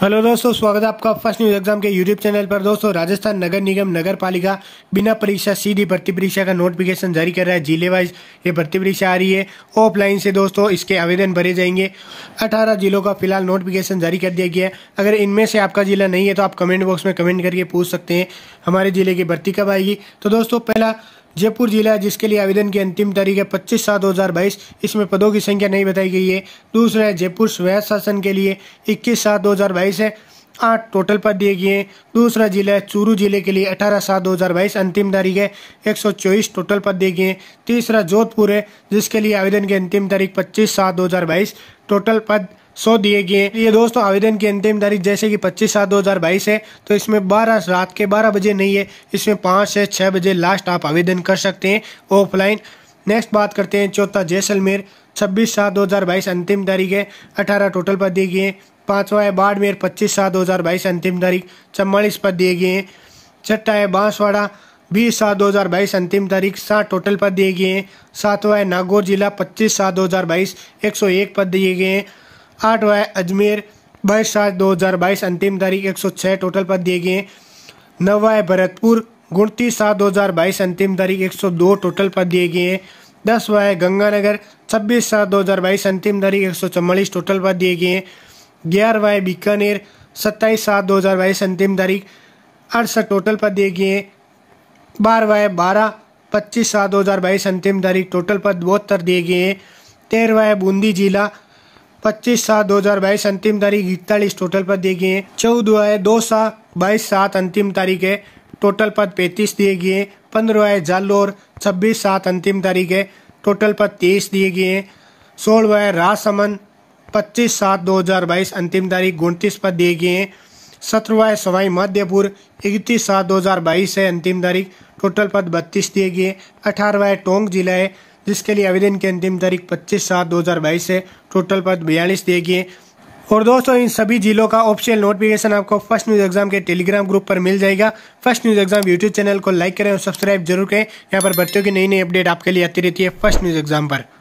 hello दोस्तों स्वागत है आपका फर्स्ट न्यूज एग्जाम के यूट्यूब चैनल पर दोस्तों राजस्थान नगर निगम नगर पालिका बिना परीक्षा सीधी भर्ती परीक्षा का नोटिफिकेशन जारी कर रहा है जिले वाइज ये भर्ती परीक्षा आ रही है ऑफलाइन से दोस्तों इसके आवेदन भरे जाएंगे 18 जिलों का फिलहाल नोटिफिकेशन जारी कर दिया गया है अगर इनमें से आपका जिला नहीं है तो आप कमेंट बॉक्स में कमेंट करके पूछ सकते हैं हमारे जिले की भर्ती कब आएगी तो दोस्तों पहला जयपुर जिला है जिसके लिए आवेदन की अंतिम तारीख है पच्चीस सात दो हज़ार बाईस इसमें पदों की संख्या नहीं बताई गई है दूसरा है जयपुर स्वायत्त शासन के लिए इक्कीस सात दो हज़ार बाईस है आठ टोटल पद दिए गए हैं दूसरा जिला है चूरू जिले के लिए अठारह सात दो हज़ार बाईस अंतिम तारीख है एक सौ चौबीस टोटल पद दिए गए हैं तीसरा जोधपुर है जिसके लिए आवेदन की अंतिम तारीख पच्चीस सात दो हज़ार बाईस टोटल पद सौ दिए गए ये दोस्तों आवेदन की अंतिम तारीख जैसे कि पच्चीस सात दो हजार बाईस है तो इसमें बारह रात के बारह बजे नहीं है इसमें पाँच से छः बजे लास्ट आप आवेदन कर सकते हैं ऑफलाइन नेक्स्ट बात करते हैं चौथा जैसलमेर छब्बीस सात दो हज़ार बाईस अंतिम तारीख है अठारह टोटल पद दिए गए हैं पाँचवा है बाड़मेर पच्चीस सात दो हज़ार बाईस अंतिम तारीख चम्बालीस पद दिए गए हैं छठा है बांसवाड़ा बीस सात दो हज़ार बाईस अंतिम तारीख सात टोटल पद दिए गए हैं सातवां है नागौर जिला पच्चीस सात दो हज़ार बाईस एक सौ एक पद दिए गए हैं आठ हुआ है अजमेर बाईस सात दो हज़ार बाईस अंतिम तारीख एक सौ छः टोटल पद दिए गए हैं नवा है भरतपुर उनतीस सात दो हज़ार बाईस अंतिम तारीख एक सौ दो टोटल पद दिए गए हैं दस हुआ है गंगानगर छब्बीस सात दो हज़ार बाईस अंतिम तारीख एक सौ चौवालीस टोटल पद दिए गए हैं ग्यारहवा है बीकानेर सत्ताईस सात दो हज़ार बाईस अंतिम तारीख अड़सठ टोटल पद दिए गए हैं बारहवा है बारह पच्चीस सात दो हज़ार बाईस अंतिम तारीख टोटल पद बहत्तर दिए गए हैं तेरहवा है बूंदी जिला पच्चीस सात दो हजार बाईस अंतिम तारीख इकतालीस टोटल पद दिए गए हैं चौदह है दो सा बाईस सात अंतिम तारीख है टोटल पद पैंतीस दिए गए हैं पंद्रह है जालोर छब्बीस सात अंतिम तारीख है टोटल पद तेईस दिए गए हैं सोलह है राजसमंद पच्चीस सात दो हजार बाईस अंतिम तारीख उनतीस पद दिए गए हैं सत्रहवा है सवाई मध्यपुर इकतीस सात दो हजार बाईस है अंतिम तारीख टोटल पद बत्तीस दिए गए अठारह है टोंक जिला है जिसके लिए आवेदन की अंतिम तारीख 25 सात 2022 है टोटल पद बयालीस दिए गए और दोस्तों इन सभी जिलों का ऑफिशियल नोटिफिकेशन आपको फर्स्ट न्यूज़ एग्जाम के टेलीग्राम ग्रुप पर मिल जाएगा first news exam YouTube channel को लाइक करें और सब्सक्राइब जरूर करें यहाँ पर बच्चों की नई नई अपडेट आपके लिए आती रहती है फर्स्ट न्यूज़ एग्जाम पर